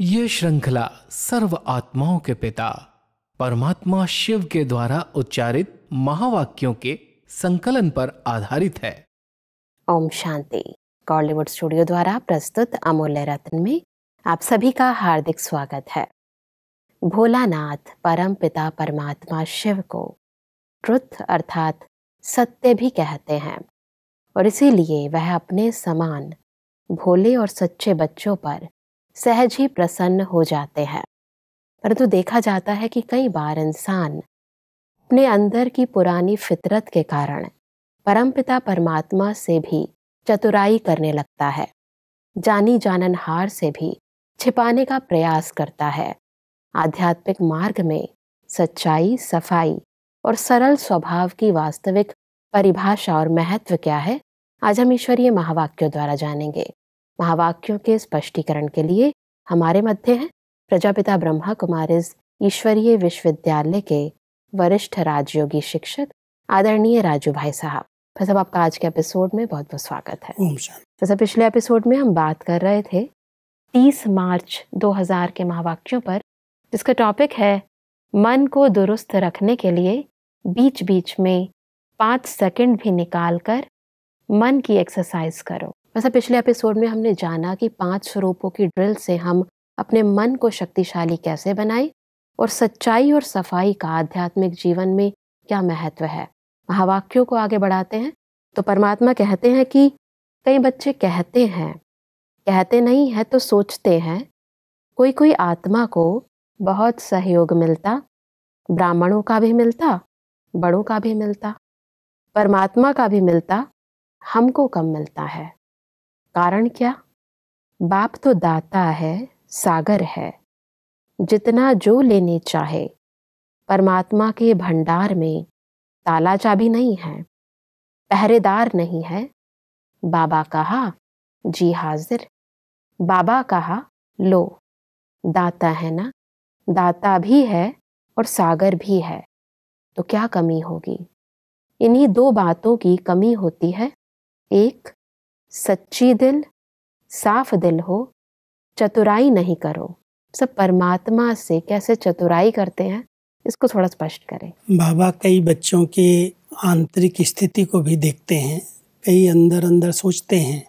ये श्रृंखला सर्व आत्माओं के पिता परमात्मा शिव के द्वारा उच्चारित महावाक्यों के संकलन पर आधारित है ओम शांति कॉलीवुड स्टूडियो द्वारा प्रस्तुत अमूल्य रत्न में आप सभी का हार्दिक स्वागत है भोलानाथ परम पिता परमात्मा शिव को ट्रुथ अर्थात सत्य भी कहते हैं और इसीलिए वह अपने समान भोले और सच्चे बच्चों पर सहज ही प्रसन्न हो जाते हैं परंतु देखा जाता है कि कई बार इंसान अपने अंदर की पुरानी फितरत के कारण परमपिता परमात्मा से भी चतुराई करने लगता है जानी जाननहार से भी छिपाने का प्रयास करता है आध्यात्मिक मार्ग में सच्चाई सफाई और सरल स्वभाव की वास्तविक परिभाषा और महत्व क्या है आज हम ईश्वरीय महावाक्यों द्वारा जानेंगे महावाक्यों के स्पष्टीकरण के लिए हमारे मध्य हैं प्रजापिता ब्रह्मा कुमारिज ईश्वरीय विश्वविद्यालय के वरिष्ठ राजयोगी शिक्षक आदरणीय राजू भाई साहब फिर आपका आज के एपिसोड में बहुत बहुत स्वागत है फिर पिछले एपिसोड में हम बात कर रहे थे 30 मार्च 2000 के महावाक्यों पर जिसका टॉपिक है मन को दुरुस्त रखने के लिए बीच बीच में पाँच सेकंड भी निकाल कर मन की एक्सरसाइज करो वैसे पिछले एपिसोड में हमने जाना कि पांच स्वरूपों की ड्रिल से हम अपने मन को शक्तिशाली कैसे बनाएं और सच्चाई और सफाई का आध्यात्मिक जीवन में क्या महत्व है महावाक्यों को आगे बढ़ाते हैं तो परमात्मा कहते हैं कि कई बच्चे कहते हैं कहते नहीं है तो सोचते हैं कोई कोई आत्मा को बहुत सहयोग मिलता ब्राह्मणों का भी मिलता बड़ों का भी मिलता परमात्मा का भी मिलता हमको कम मिलता है कारण क्या बाप तो दाता है सागर है जितना जो लेने चाहे परमात्मा के भंडार में ताला चाबी नहीं है पहरेदार नहीं है बाबा कहा जी हाजिर बाबा कहा लो दाता है ना दाता भी है और सागर भी है तो क्या कमी होगी इन्हीं दो बातों की कमी होती है एक सच्ची दिल साफ दिल हो चतुराई नहीं करो सब परमात्मा से कैसे चतुराई करते हैं इसको थोड़ा स्पष्ट करें बाबा कई बच्चों के आंतरिक स्थिति को भी देखते हैं कई अंदर अंदर सोचते हैं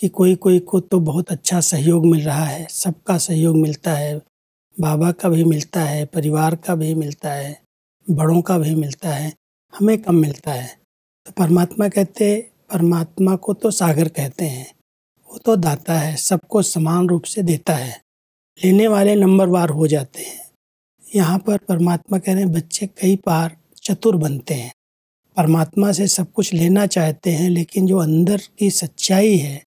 कि कोई कोई को तो बहुत अच्छा सहयोग मिल रहा है सबका सहयोग मिलता है बाबा का भी मिलता है परिवार का भी मिलता है बड़ों का भी मिलता है हमें कम मिलता है तो परमात्मा कहते परमात्मा को तो सागर कहते हैं वो तो दाता है सबको समान रूप से देता है लेने वाले नंबरवार हो जाते हैं यहाँ पर परमात्मा कह रहे हैं बच्चे कई बार चतुर बनते हैं परमात्मा से सब कुछ लेना चाहते हैं लेकिन जो अंदर की सच्चाई है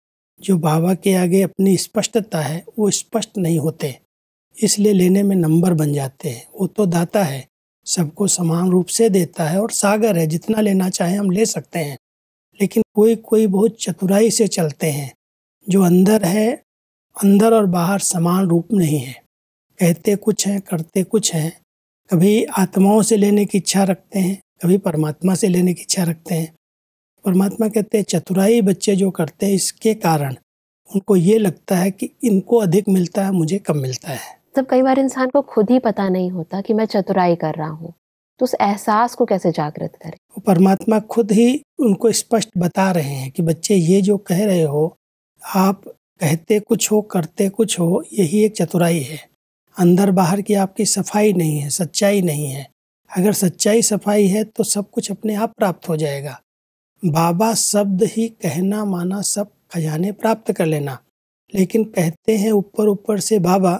जो बाबा के आगे अपनी स्पष्टता है वो स्पष्ट नहीं होते इसलिए लेने में नंबर बन जाते हैं वो तो दाता है सबको समान रूप से देता है और सागर है जितना लेना चाहे हम ले सकते हैं लेकिन कोई कोई बहुत चतुराई से चलते हैं जो अंदर है अंदर और बाहर समान रूप नहीं है कहते कुछ हैं करते कुछ हैं कभी आत्माओं से लेने की इच्छा रखते हैं कभी परमात्मा से लेने की इच्छा रखते हैं परमात्मा कहते हैं चतुराई बच्चे जो करते हैं इसके कारण उनको ये लगता है कि इनको अधिक मिलता है मुझे कम मिलता है तब मतलब कई बार इंसान को खुद ही पता नहीं होता कि मैं चतुराई कर रहा हूँ तो उस एहसास को कैसे जागृत करें परमात्मा खुद ही उनको स्पष्ट बता रहे हैं कि बच्चे ये जो कह रहे हो आप कहते कुछ हो करते कुछ हो यही एक चतुराई है अंदर बाहर की आपकी सफाई नहीं है सच्चाई नहीं है अगर सच्चाई सफाई है तो सब कुछ अपने आप प्राप्त हो जाएगा बाबा शब्द ही कहना माना सब खजाने प्राप्त कर लेना लेकिन कहते हैं ऊपर ऊपर से बाबा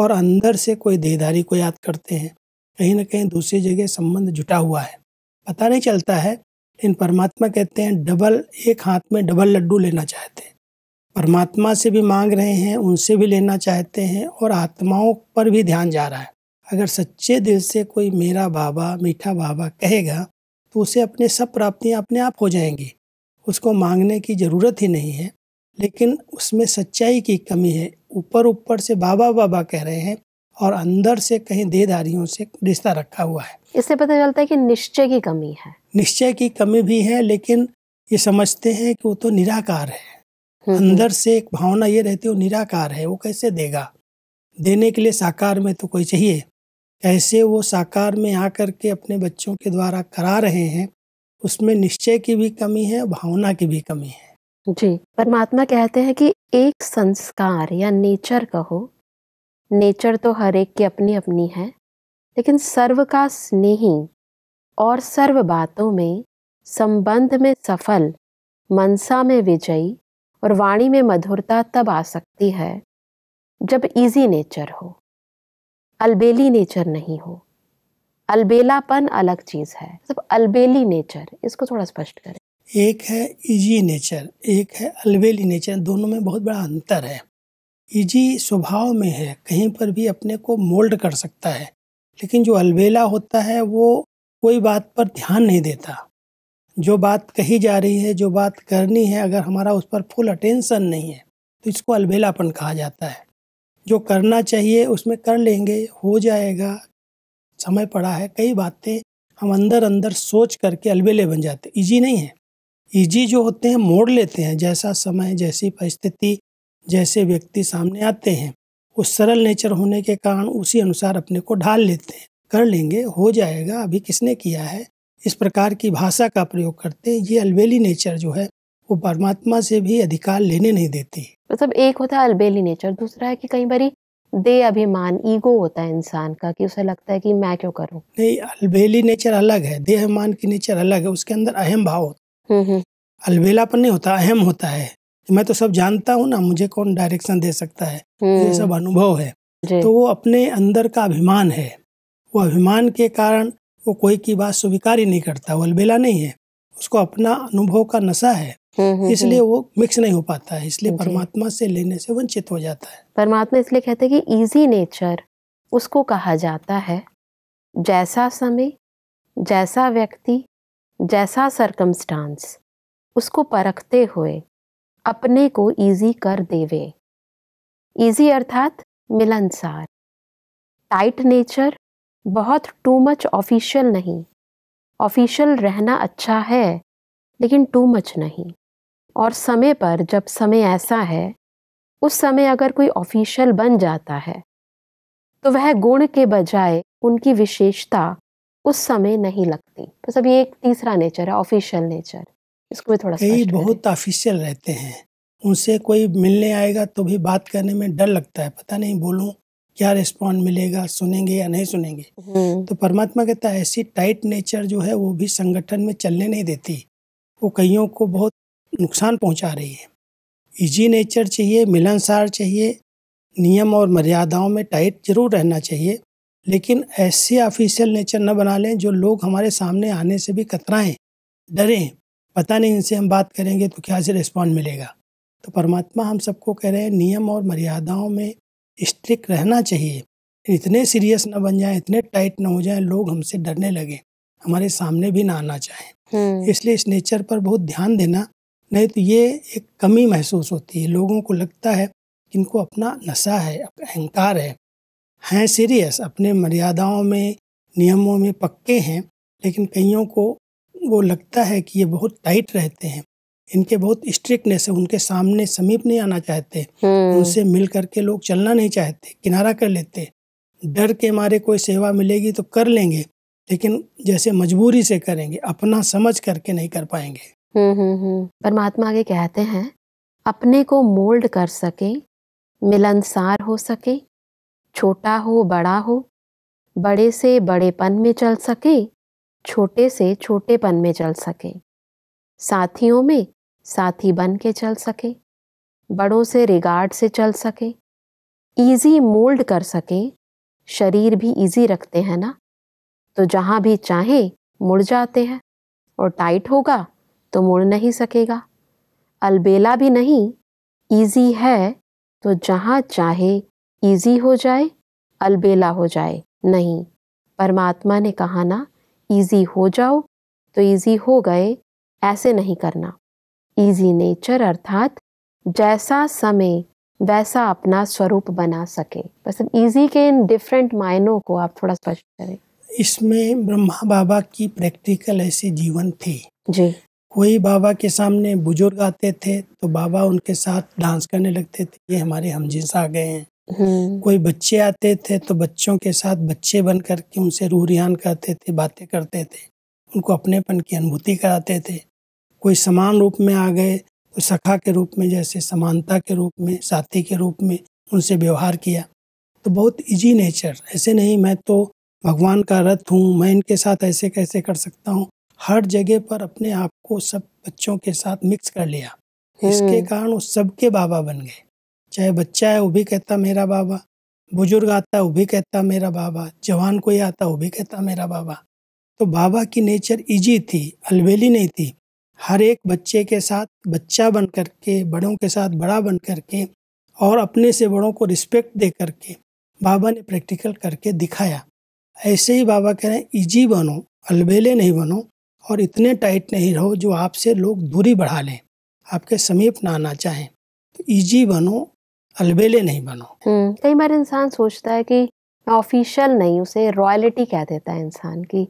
और अंदर से कोई देदारी को याद करते हैं कहीं ना कहीं दूसरी जगह संबंध जुटा हुआ है पता नहीं चलता है लेकिन परमात्मा कहते हैं डबल एक हाथ में डबल लड्डू लेना चाहते हैं परमात्मा से भी मांग रहे हैं उनसे भी लेना चाहते हैं और आत्माओं पर भी ध्यान जा रहा है अगर सच्चे दिल से कोई मेरा बाबा मीठा बाबा कहेगा तो उसे अपने सब प्राप्तियाँ अपने आप हो जाएंगी उसको मांगने की ज़रूरत ही नहीं है लेकिन उसमें सच्चाई की कमी है ऊपर ऊपर से बाबा बाबा कह रहे हैं और अंदर से कहीं देदारियों से रिश्ता रखा हुआ है इससे पता चलता है कि निश्चय की कमी है निश्चय की कमी भी है लेकिन ये समझते हैं कि वो तो निराकार है हम्म, हम्म। अंदर से एक भावना ये रहती है वो निराकार है वो कैसे देगा देने के लिए साकार में तो कोई चाहिए कैसे वो साकार में आकर के अपने बच्चों के द्वारा करा रहे हैं उसमें निश्चय की भी कमी है भावना की भी कमी है जी परमात्मा कहते हैं कि एक संस्कार या नेचर कहो नेचर तो हर एक की अपनी अपनी है लेकिन सर्व का स्नेही और सर्व बातों में संबंध में सफल मनसा में विजयी और वाणी में मधुरता तब आ सकती है जब इजी नेचर हो अलबेली नेचर नहीं हो अलबेलापन अलग चीज़ है सब अलबेली नेचर इसको थोड़ा स्पष्ट करें एक है इजी नेचर एक है अलबेली नेचर दोनों में बहुत बड़ा अंतर है ईजी स्वभाव में है कहीं पर भी अपने को मोल्ड कर सकता है लेकिन जो अलबेला होता है वो कोई बात पर ध्यान नहीं देता जो बात कही जा रही है जो बात करनी है अगर हमारा उस पर फुल अटेंशन नहीं है तो इसको अलबेलापन कहा जाता है जो करना चाहिए उसमें कर लेंगे हो जाएगा समय पड़ा है कई बातें हम अंदर अंदर सोच करके अलबेले बन जाते ईजी नहीं है ईजी जो होते हैं मोड़ लेते हैं जैसा समय जैसी परिस्थिति जैसे व्यक्ति सामने आते हैं वो सरल नेचर होने के कारण उसी अनुसार अपने को ढाल लेते हैं कर लेंगे हो जाएगा अभी किसने किया है इस प्रकार की भाषा का प्रयोग करते हैं ये अलबेली नेचर जो है वो परमात्मा से भी अधिकार लेने नहीं देती मतलब तो एक होता है अलबेली नेचर दूसरा है कि कई बारी दे अभिमान ईगो होता है इंसान का कि उसे लगता है कि मैं क्यों करूं नहीं अलबेली नेचर अलग है देह अभिमान की नेचर अलग है उसके अंदर अहम भाव होता है हम्म, हम्म। अलबेलापन नहीं होता अहम होता है मैं तो सब जानता हूँ ना मुझे कौन डायरेक्शन दे सकता है ये हम्म। सब अनुभव है तो वो अपने अंदर का अभिमान है वो अभिमान के कारण वो कोई की बात स्वीकार ही नहीं करता वो अलबेला नहीं है उसको अपना अनुभव का नशा है हम्म, हम्म, इसलिए वो मिक्स नहीं हो पाता है इसलिए परमात्मा से लेने से वंचित हो जाता है परमात्मा इसलिए कहते हैं कि इजी नेचर उसको कहा जाता है जैसा समय जैसा व्यक्ति जैसा सरकमस्टांस उसको परखते हुए अपने को इजी कर देवे इजी अर्थात मिलनसार टाइट नेचर बहुत टू मच ऑफिशियल नहीं ऑफिशियल रहना अच्छा है लेकिन टू मच नहीं और समय पर जब समय ऐसा है उस समय अगर कोई ऑफिशियल बन जाता है तो वह गुण के बजाय उनकी विशेषता उस समय नहीं लगती तो सब ये एक तीसरा नेचर है ऑफिशियल नेचर इसको भी थोड़ा कई बहुत ऑफिशियल रहते हैं उनसे कोई मिलने आएगा तो भी बात करने में डर लगता है पता नहीं बोलूँ क्या रिस्पॉन्ड मिलेगा सुनेंगे या नहीं सुनेंगे हम्म। तो परमात्मा कहता है ऐसी टाइट नेचर जो है वो भी संगठन में चलने नहीं देती वो कईयों को बहुत नुकसान पहुंचा रही है इजी नेचर चाहिए मिलनसार चाहिए नियम और मर्यादाओं में टाइट जरूर रहना चाहिए लेकिन ऐसे ऑफिशियल नेचर न बना लें जो लोग हमारे सामने आने से भी कतराएं डरें पता नहीं इनसे हम बात करेंगे तो क्या से रिस्पॉन्ड मिलेगा तो परमात्मा हम सबको कह रहे हैं नियम और मर्यादाओं में स्ट्रिक्ट रहना चाहिए इतने सीरियस ना बन जाएं इतने टाइट ना हो जाएं लोग हमसे डरने लगे हमारे सामने भी ना आना चाहें हम्म। इसलिए इस नेचर पर बहुत ध्यान देना नहीं तो ये एक कमी महसूस होती है लोगों को लगता है कि इनको अपना नशा है अहंकार है हैं सीरियस अपने मर्यादाओं में नियमों में पक्के हैं लेकिन कईयों को वो लगता है कि ये बहुत टाइट रहते हैं इनके बहुत स्ट्रिक्टनेस है उनके सामने समीप नहीं आना चाहते हम्म। उनसे मिल करके लोग चलना नहीं चाहते किनारा कर लेते डर के मारे कोई सेवा मिलेगी तो कर लेंगे लेकिन जैसे मजबूरी से करेंगे अपना समझ करके नहीं कर पाएंगे हम्म, हम्म, परमात्मा आगे कहते हैं अपने को मोल्ड कर सके मिलनसार हो सके छोटा हो बड़ा हो बड़े से बड़ेपन में चल सके छोटे से छोटेपन में चल सके साथियों में साथी बन के चल सकें बड़ों से रिगार्ड से चल सकें ईजी मोल्ड कर सकें शरीर भी ईजी रखते हैं ना तो जहाँ भी चाहें मुड़ जाते हैं और टाइट होगा तो मुड़ नहीं सकेगा अलबेला भी नहीं ईजी है तो जहाँ चाहे ईजी हो जाए अलबेला हो जाए नहीं परमात्मा ने कहा ना ईजी हो जाओ तो ईजी हो गए ऐसे नहीं करना ईजी नेचर अर्थात जैसा समय वैसा अपना स्वरूप बना सके बस अब ईजी के इन डिफरेंट मायनों को आप थोड़ा स्पष्ट करें इसमें ब्रह्मा बाबा की प्रैक्टिकल ऐसी जीवन थी जी कोई बाबा के सामने बुजुर्ग आते थे तो बाबा उनके साथ डांस करने लगते थे ये हमारे हमजिस आ गए हैं हम्म। कोई बच्चे आते थे तो बच्चों के साथ बच्चे बन करके उनसे रूह रिहान करते थे बातें करते थे उनको अपनेपन की अनुभूति कराते थे कोई समान रूप में आ गए तो सखा के रूप में जैसे समानता के रूप में साथी के रूप में उनसे व्यवहार किया तो बहुत इजी नेचर ऐसे नहीं मैं तो भगवान का रथ हूँ मैं इनके साथ ऐसे कैसे कर सकता हूँ हर जगह पर अपने आप को सब बच्चों के साथ मिक्स कर लिया इसके हम्म। कारण वो सबके बाबा बन गए चाहे बच्चा है वो भी कहता मेरा बाबा बुजुर्ग आता है वो भी कहता मेरा बाबा जवान कोई आता वो भी कहता मेरा बाबा तो बाबा की नेचर इजी थी अलबेली नहीं थी हर एक बच्चे के साथ बच्चा बन कर के बड़ों के साथ बड़ा बन कर के और अपने से बड़ों को रिस्पेक्ट दे करके बाबा ने प्रैक्टिकल करके दिखाया ऐसे ही बाबा कह रहे हैं ईजी बनो अलबेले नहीं बनो और इतने टाइट नहीं रहो जो आपसे लोग दूरी बढ़ा लें आपके समीप ना आना चाहें तो ईजी बनो अलबेले नहीं बनो हम्म, कई बार इंसान सोचता है कि ऑफिशियल नहीं उसे रॉयलिटी कह देता है इंसान कि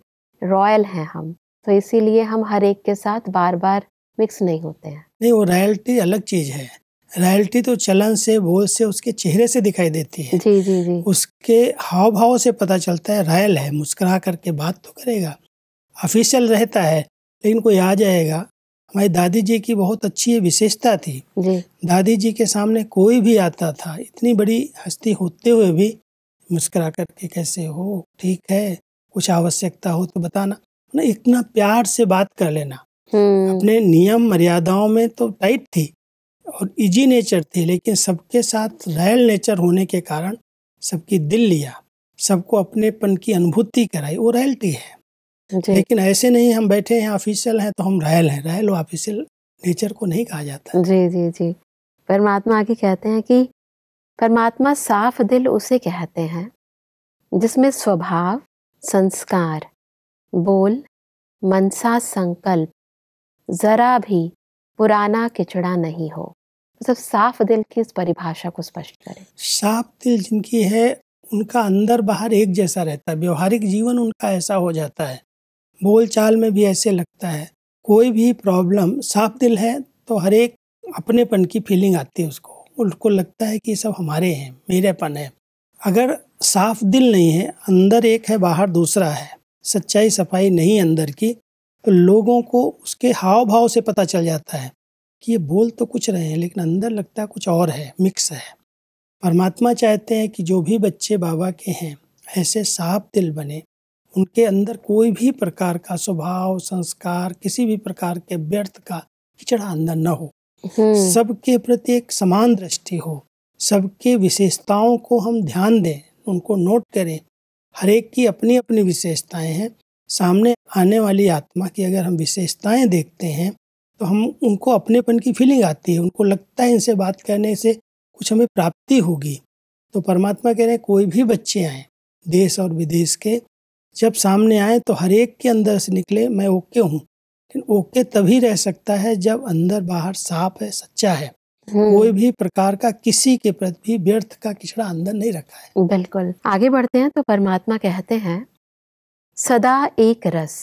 रॉयल हैं हम तो इसीलिए हम हर एक के साथ बार बार मिक्स नहीं होते हैं नहीं वो रॉयल्टी अलग चीज़ है रॉयल्टी तो चलन से बोल से उसके चेहरे से दिखाई देती है जी जी जी उसके हाव भाव से पता चलता है रॉयल है मुस्कुरा करके बात तो करेगा ऑफिशियल रहता है लेकिन कोई आ जाएगा हमारी दादी जी की बहुत अच्छी विशेषता थी दादी जी के सामने कोई भी आता था इतनी बड़ी हस्ती होते हुए भी मुस्करा करके कैसे हो ठीक है कुछ आवश्यकता हो तो बताना ना इतना प्यार से बात कर लेना हम्म। अपने नियम मर्यादाओं में तो टाइट थी और इजी नेचर थी लेकिन सबके साथ रैल नेचर होने के कारण सबकी दिल लिया सबको अपनेपन की अनुभूति कराई वो रॉयल्टी है लेकिन ऐसे नहीं हम बैठे हैं ऑफिशियल हैं तो हम रैल हैं रैल ऑफिशियल नेचर को नहीं कहा जाता जी जी जी परमात्मा आगे कहते हैं कि परमात्मा साफ दिल उसे कहते हैं जिसमें स्वभाव संस्कार बोल मनसा संकल्प जरा भी पुराना किचड़ा नहीं हो सब मतलब साफ दिल की इस परिभाषा को स्पष्ट करें साफ दिल जिनकी है उनका अंदर बाहर एक जैसा रहता है व्यवहारिक जीवन उनका ऐसा हो जाता है बोलचाल में भी ऐसे लगता है कोई भी प्रॉब्लम साफ दिल है तो हर एक अपनेपन की फीलिंग आती है उसको उसको लगता है कि सब हमारे हैं मेरेपन है अगर साफ दिल नहीं है अंदर एक है बाहर दूसरा है सच्चाई सफाई नहीं अंदर की तो लोगों को उसके हाव भाव से पता चल जाता है कि ये बोल तो कुछ रहे हैं लेकिन अंदर लगता है कुछ और है मिक्स है परमात्मा चाहते हैं कि जो भी बच्चे बाबा के हैं ऐसे साफ दिल बने उनके अंदर कोई भी प्रकार का स्वभाव संस्कार किसी भी प्रकार के व्यर्थ का किचड़ा अंदर न हो हम्म। सबके प्रति एक समान दृष्टि हो सबके विशेषताओं को हम ध्यान दें उनको नोट करें हर एक की अपनी अपनी विशेषताएं हैं सामने आने वाली आत्मा की अगर हम विशेषताएं देखते हैं तो हम उनको अपनेपन की फीलिंग आती है उनको लगता है इनसे बात करने से कुछ हमें प्राप्ति होगी तो परमात्मा कह रहे हैं कोई भी बच्चे आए देश और विदेश के जब सामने आए तो हर एक के अंदर से निकले मैं ओके हूँ लेकिन ओके तभी रह सकता है जब अंदर बाहर साफ है सच्चा है हम्म। कोई भी प्रकार का किसी के प्रति भी व्यर्थ का किचड़ा अंदर नहीं रखा है बिल्कुल आगे बढ़ते हैं तो परमात्मा कहते हैं सदा एक रस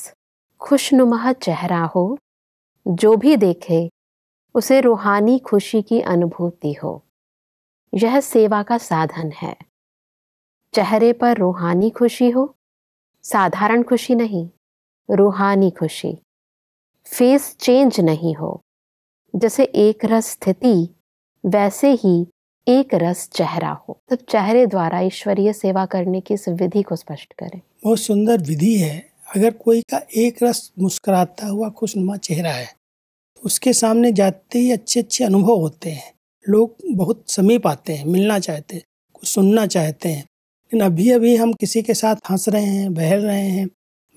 खुशनुमा चेहरा हो जो भी देखे उसे रूहानी खुशी की अनुभूति हो यह सेवा का साधन है चेहरे पर रूहानी खुशी हो साधारण खुशी नहीं रूहानी खुशी फेस चेंज नहीं हो जैसे एक रस स्थिति वैसे ही एक रस चेहरा हो तब तो चेहरे द्वारा ईश्वरीय सेवा करने की इस विधि को स्पष्ट करें बहुत सुंदर विधि है अगर कोई का एक रस मुस्कुराता हुआ खुशनुमा चेहरा है तो उसके सामने जाते ही अच्छे अच्छे अनुभव होते हैं लोग बहुत समीप आते हैं मिलना चाहते हैं कुछ सुनना चाहते हैं लेकिन अभी अभी हम किसी के साथ हंस रहे हैं बहल रहे हैं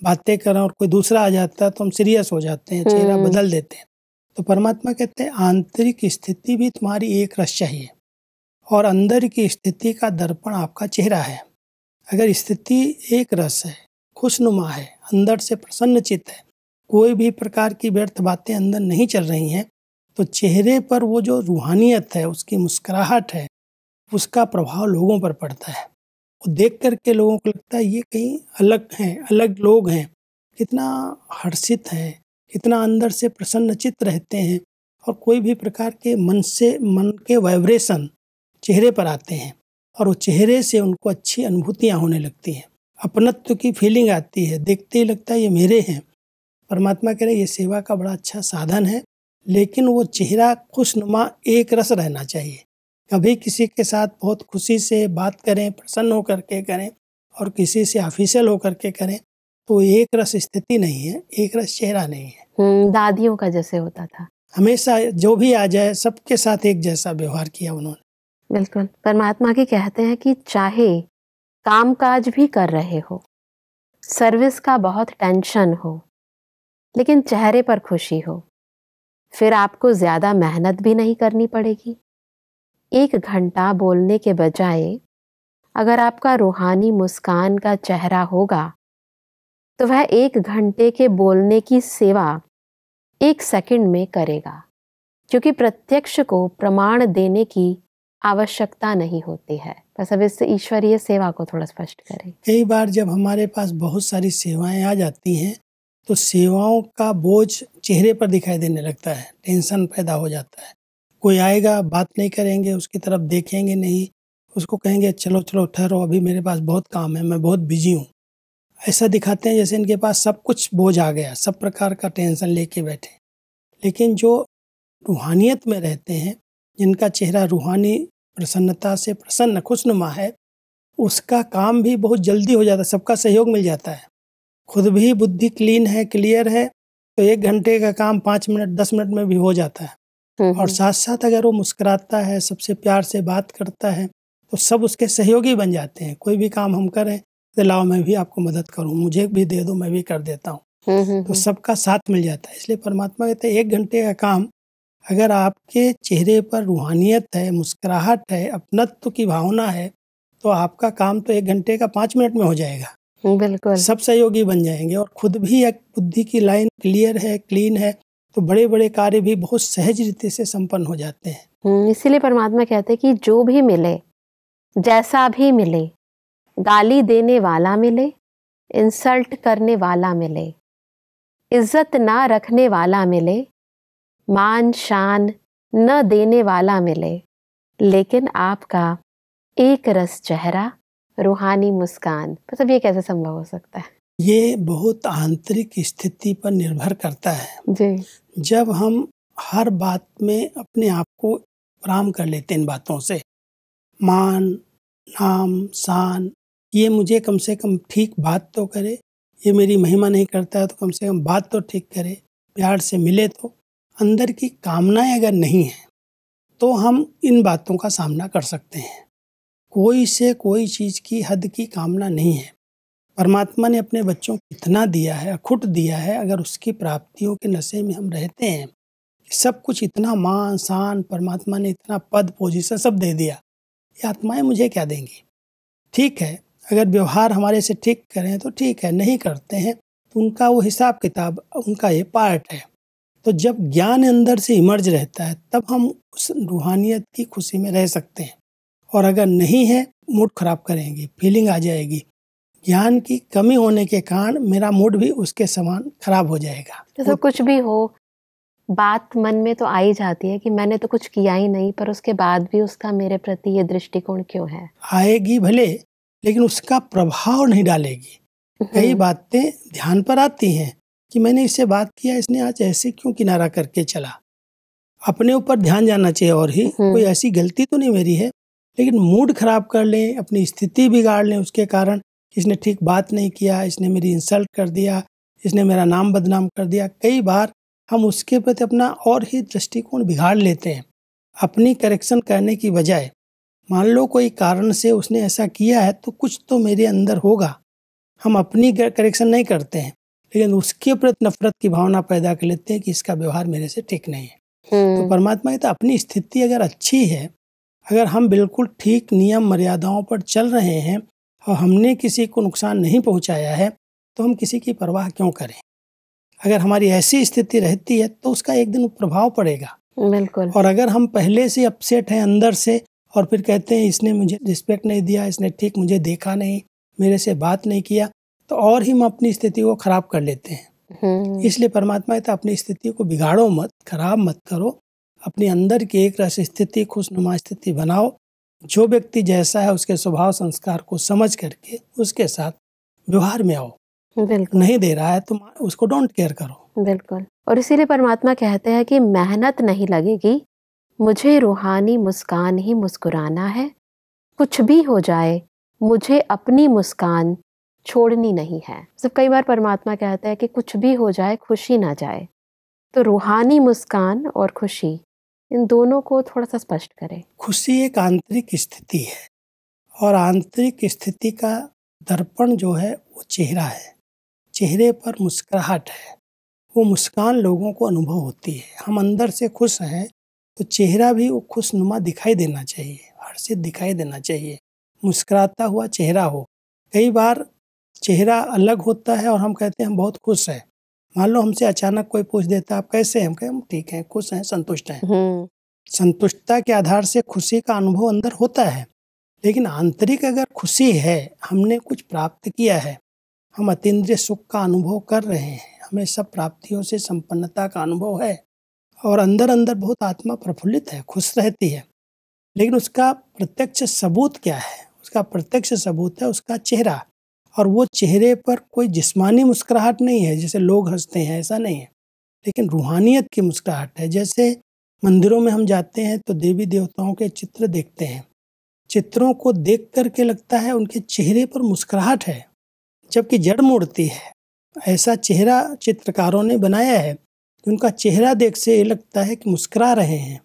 बातें कर रहे हैं और कोई दूसरा आ जाता है तो हम सीरियस हो जाते हैं चेहरा हम्म। बदल देते हैं तो परमात्मा कहते हैं आंतरिक स्थिति भी तुम्हारी एक रस चाहिए और अंदर की स्थिति का दर्पण आपका चेहरा है अगर स्थिति एक रस है खुशनुमा है अंदर से प्रसन्न चित्त है कोई भी प्रकार की व्यर्थ बातें अंदर नहीं चल रही हैं तो चेहरे पर वो जो रूहानियत है उसकी मुस्कुराहट है उसका प्रभाव लोगों पर पड़ता है देख करके लोगों को लगता है ये कहीं अलग हैं अलग लोग हैं कितना हर्षित हैं कितना अंदर से प्रसन्नचित रहते हैं और कोई भी प्रकार के मन से मन के वाइब्रेशन चेहरे पर आते हैं और वो चेहरे से उनको अच्छी अनुभूतियाँ होने लगती हैं अपनत्व की फीलिंग आती है देखते ही लगता है ये मेरे हैं परमात्मा कह रहे ये सेवा का बड़ा अच्छा साधन है लेकिन वो चेहरा खुशनुमा एक रस रहना चाहिए कभी किसी के साथ बहुत खुशी से बात करें प्रसन्न होकर के करें और किसी से ऑफिशियल होकर के करें तो एक रस स्थिति नहीं है एक रस चेहरा नहीं है हम्म, दादियों का जैसे होता था हमेशा जो भी आ जाए सबके साथ एक जैसा व्यवहार किया उन्होंने बिल्कुल परमात्मा की कहते हैं कि चाहे काम काज भी कर रहे हो सर्विस का बहुत टेंशन हो लेकिन चेहरे पर खुशी हो फिर आपको ज़्यादा मेहनत भी नहीं करनी पड़ेगी एक घंटा बोलने के बजाय अगर आपका रूहानी मुस्कान का चेहरा होगा तो वह एक घंटे के बोलने की सेवा एक सेकंड में करेगा क्योंकि प्रत्यक्ष को प्रमाण देने की आवश्यकता नहीं होती है बस अब इस ईश्वरीय सेवा को थोड़ा स्पष्ट करें कई बार जब हमारे पास बहुत सारी सेवाएं आ जाती हैं तो सेवाओं का बोझ चेहरे पर दिखाई देने लगता है टेंशन पैदा हो जाता है कोई आएगा बात नहीं करेंगे उसकी तरफ देखेंगे नहीं उसको कहेंगे चलो चलो ठहरो अभी मेरे पास बहुत काम है मैं बहुत बिजी हूँ ऐसा दिखाते हैं जैसे इनके पास सब कुछ बोझ आ गया सब प्रकार का टेंशन लेके बैठे लेकिन जो रूहानियत में रहते हैं जिनका चेहरा रूहानी प्रसन्नता से प्रसन्न खुशनुमा है उसका काम भी बहुत जल्दी हो जाता है सबका सहयोग मिल जाता है खुद भी बुद्धि क्लीन है क्लियर है तो एक घंटे का काम पाँच मिनट दस मिनट में भी हो जाता है हम्म, और हम्म। साथ साथ अगर वो मुस्कुराता है सबसे प्यार से बात करता है तो सब उसके सहयोगी बन जाते हैं कोई भी काम हम करें तो लाओ मैं भी आपको मदद करूँ मुझे भी दे दो मैं भी कर देता हूँ हम्म, तो सबका साथ मिल जाता है इसलिए परमात्मा कहते हैं एक घंटे का काम अगर आपके चेहरे पर रूहानियत है मुस्कुराहट है अपनत्व की भावना है तो आपका काम तो एक घंटे का पाँच मिनट में हो जाएगा बिल्कुल सब सहयोगी बन जाएंगे और खुद भी एक बुद्धि की लाइन क्लियर है क्लीन है तो बड़े बड़े कार्य भी बहुत सहज रीति से संपन्न हो जाते हैं हम्म, इसीलिए परमात्मा कहते हैं कि जो भी मिले जैसा भी मिले गाली देने वाला मिले इंसल्ट करने वाला मिले इज्जत ना रखने वाला मिले मान शान न देने वाला मिले लेकिन आपका एक रस चेहरा रूहानी मुस्कान मतलब ये कैसे संभव हो सकता है ये बहुत आंतरिक स्थिति पर निर्भर करता है जी जब हम हर बात में अपने आप को राम कर लेते इन बातों से मान नाम शान ये मुझे कम से कम ठीक बात तो करे ये मेरी महिमा नहीं करता है तो कम से कम बात तो ठीक करे प्यार से मिले तो अंदर की कामनाएं अगर नहीं हैं तो हम इन बातों का सामना कर सकते हैं कोई से कोई चीज़ की हद की कामना नहीं है परमात्मा ने अपने बच्चों को इतना दिया है अखुट दिया है अगर उसकी प्राप्तियों के नशे में हम रहते हैं सब कुछ इतना मान शान परमात्मा ने इतना पद पोजीशन सब दे दिया ये आत्माएं मुझे क्या देंगी ठीक है अगर व्यवहार हमारे से ठीक करें तो ठीक है नहीं करते हैं तो उनका वो हिसाब किताब उनका ये पार्ट है तो जब ज्ञान अंदर से इमर्ज रहता है तब हम उस रूहानियत की खुशी में रह सकते हैं और अगर नहीं है मूड खराब करेंगे फीलिंग आ जाएगी ज्ञान की कमी होने के कारण मेरा मूड भी उसके समान खराब हो जाएगा जैसे तो कुछ भी हो बात मन में तो आई जाती है कि मैंने तो कुछ किया ही नहीं पर उसके बाद भी उसका मेरे प्रति ये दृष्टिकोण क्यों है आएगी भले लेकिन उसका प्रभाव नहीं डालेगी हम्म। कई बातें ध्यान पर आती हैं कि मैंने इससे बात किया इसने आज ऐसे क्यों किनारा करके चला अपने ऊपर ध्यान जाना चाहिए और ही हम्म। कोई ऐसी गलती तो नहीं मेरी है लेकिन मूड खराब कर लें अपनी स्थिति बिगाड़ लें उसके कारण इसने ठीक बात नहीं किया इसने मेरी इंसल्ट कर दिया इसने मेरा नाम बदनाम कर दिया कई बार हम उसके प्रति अपना और ही दृष्टिकोण बिगाड़ लेते हैं अपनी करेक्शन करने की बजाय मान लो कोई कारण से उसने ऐसा किया है तो कुछ तो मेरे अंदर होगा हम अपनी करेक्शन नहीं करते हैं लेकिन उसके प्रति नफरत की भावना पैदा कर लेते हैं कि इसका व्यवहार मेरे से ठीक नहीं है तो हम्म। परमात्मा की तो अपनी स्थिति अगर अच्छी है अगर हम बिल्कुल ठीक नियम मर्यादाओं पर चल रहे हैं और हमने किसी को नुकसान नहीं पहुंचाया है तो हम किसी की परवाह क्यों करें अगर हमारी ऐसी स्थिति रहती है तो उसका एक दिन प्रभाव पड़ेगा बिल्कुल और अगर हम पहले से अपसेट हैं अंदर से और फिर कहते हैं इसने मुझे रिस्पेक्ट नहीं दिया इसने ठीक मुझे देखा नहीं मेरे से बात नहीं किया तो और ही हम अपनी स्थिति को खराब कर लेते हैं हम्म। इसलिए परमात्मा तो अपनी स्थिति को बिगाड़ो मत खराब मत करो अपने अंदर की एक रस स्थिति खुशनुमा स्थिति बनाओ जो व्यक्ति जैसा है उसके स्वभाव संस्कार को समझ करके उसके साथ व्यवहार में आओ बिल्कुल नहीं दे रहा है तो उसको डोंट केयर करो बिल्कुल और इसीलिए परमात्मा कहते हैं कि मेहनत नहीं लगेगी मुझे रूहानी मुस्कान ही मुस्कुराना है कुछ भी हो जाए मुझे अपनी मुस्कान छोड़नी नहीं है सिर्फ कई बार परमात्मा कहते हैं कि कुछ भी हो जाए खुशी ना जाए तो रूहानी मुस्कान और खुशी इन दोनों को थोड़ा सा स्पष्ट करें खुशी एक आंतरिक स्थिति है और आंतरिक स्थिति का दर्पण जो है वो चेहरा है चेहरे पर मुस्कुराहट है वो मुस्कान लोगों को अनुभव होती है हम अंदर से खुश हैं तो चेहरा भी वो खुशनुमा दिखाई देना चाहिए हर्षित दिखाई देना चाहिए मुस्कुराता हुआ चेहरा हो कई बार चेहरा अलग होता है और हम कहते हैं हम बहुत खुश हैं मान लो हमसे अचानक कोई पूछ देता आप कैसे हैं हम कहें हम ठीक हैं खुश हैं संतुष्ट हैं हम्म। संतुष्टता के आधार से खुशी का अनुभव अंदर होता है लेकिन आंतरिक अगर खुशी है हमने कुछ प्राप्त किया है हम अतीन्द्रिय सुख का अनुभव कर रहे हैं हमें सब प्राप्तियों से संपन्नता का अनुभव है और अंदर अंदर बहुत आत्मा प्रफुल्लित है खुश रहती है लेकिन उसका प्रत्यक्ष सबूत क्या है उसका प्रत्यक्ष सबूत है उसका चेहरा और वो चेहरे पर कोई जिस्मानी मुस्कुराहट नहीं है जैसे लोग हंसते हैं ऐसा नहीं है लेकिन रूहानियत की मुस्कुराहट है जैसे मंदिरों में हम जाते हैं तो देवी देवताओं के चित्र देखते हैं चित्रों को देख करके लगता है उनके चेहरे पर मुस्कुराहट है जबकि जड़ मूर्ति है ऐसा चेहरा चित्रकारों ने बनाया है कि उनका चेहरा देख से ये लगता है कि मुस्करा रहे हैं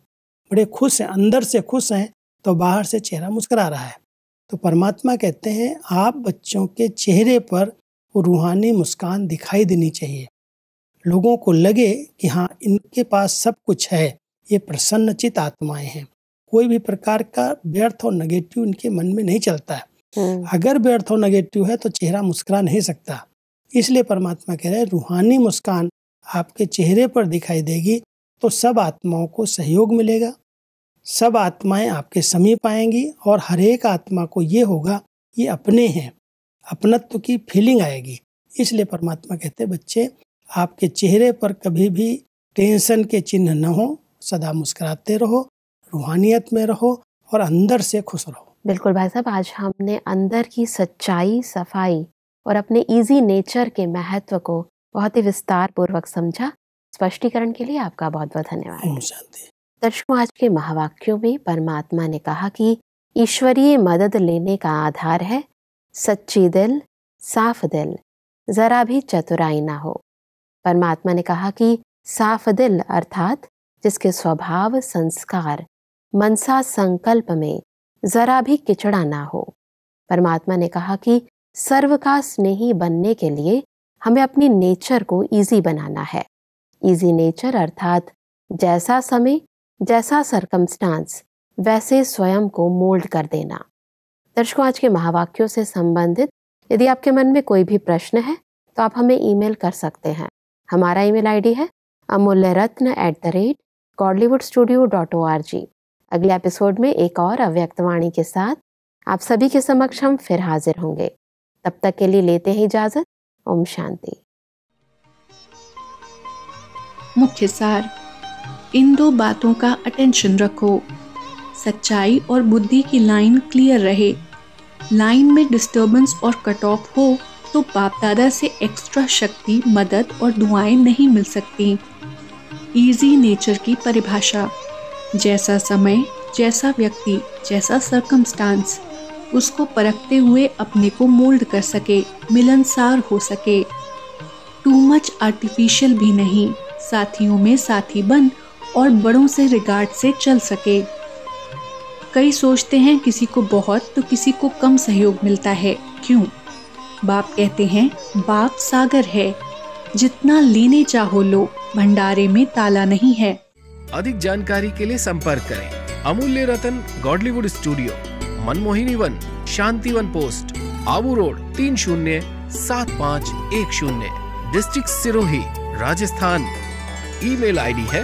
बड़े खुश हैं अंदर से खुश हैं तो बाहर से चेहरा मुस्करा रहा है तो परमात्मा कहते हैं आप बच्चों के चेहरे पर वो रूहानी मुस्कान दिखाई देनी चाहिए लोगों को लगे कि हाँ इनके पास सब कुछ है ये प्रसन्नचित आत्माएं हैं कोई भी प्रकार का व्यर्थ और नेगेटिव इनके मन में नहीं चलता है हम्म। अगर व्यर्थ और नेगेटिव है तो चेहरा मुस्कुरा नहीं सकता इसलिए परमात्मा कह रहे हैं रूहानी मुस्कान आपके चेहरे पर दिखाई देगी तो सब आत्माओं को सहयोग मिलेगा सब आत्माएं आपके समीप आएंगी और हरेक आत्मा को ये होगा ये अपने हैं अपनत्व की फीलिंग आएगी इसलिए परमात्मा कहते बच्चे आपके चेहरे पर कभी भी टेंशन के चिन्ह न हो सदा मुस्कुराते रहो रूहानियत में रहो और अंदर से खुश रहो बिल्कुल भाई साहब आज हमने अंदर की सच्चाई सफाई और अपने इजी नेचर के महत्व को बहुत ही विस्तार पूर्वक समझा स्पष्टीकरण के लिए आपका बहुत बहुत धन्यवाद दर्शकों आज के महावाक्यों में परमात्मा ने कहा कि ईश्वरीय मदद लेने का आधार है सच्ची दिल साफ दिल ज़रा भी चतुराई ना हो परमात्मा ने कहा कि साफ दिल अर्थात जिसके स्वभाव संस्कार मनसा संकल्प में ज़रा भी किचड़ा ना हो परमात्मा ने कहा कि सर्व का स्नेही बनने के लिए हमें अपनी नेचर को इजी बनाना है इजी नेचर अर्थात जैसा समय जैसा सरकमस्टांस वैसे स्वयं को मोल्ड कर देना दर्शकों आज के महावाक्यों से संबंधित यदि आपके मन में कोई भी प्रश्न है तो आप हमें ईमेल कर सकते हैं हमारा ईमेल आईडी है Amulya Ratna at the rate Godlywood studio dot O R G अगले एपिसोड में एक और अव्यक्तवाणी के साथ आप सभी के समक्ष हम फिर हाजिर होंगे तब तक के लिए लेते हैं इजाज़त ओम शांति मुख्य सार इन दो बातों का अटेंशन रखो सच्चाई और बुद्धि की लाइन क्लियर रहे लाइन में डिस्टरबेंस और कट ऑफ हो तो बाप दादा से एक्स्ट्रा शक्ति मदद और दुआएं नहीं मिल सकती इजी नेचर की परिभाषा जैसा समय जैसा व्यक्ति जैसा सर्कमस्टांस उसको परखते हुए अपने को मोल्ड कर सके मिलनसार हो सके टू मच आर्टिफिशियल भी नहीं साथियों में साथी बन और बड़ों से रिगार्ड से चल सके कई सोचते हैं किसी को बहुत तो किसी को कम सहयोग मिलता है क्यों बाप कहते हैं बाप सागर है जितना लेने चाहो लो भंडारे में ताला नहीं है अधिक जानकारी के लिए संपर्क करें Amulya Ratan Godlywood studio Manmohini Van Shanti Van post Abu Road तीन शून्य सात पाँच एक शून्य district Sirohi Rajasthan email ID है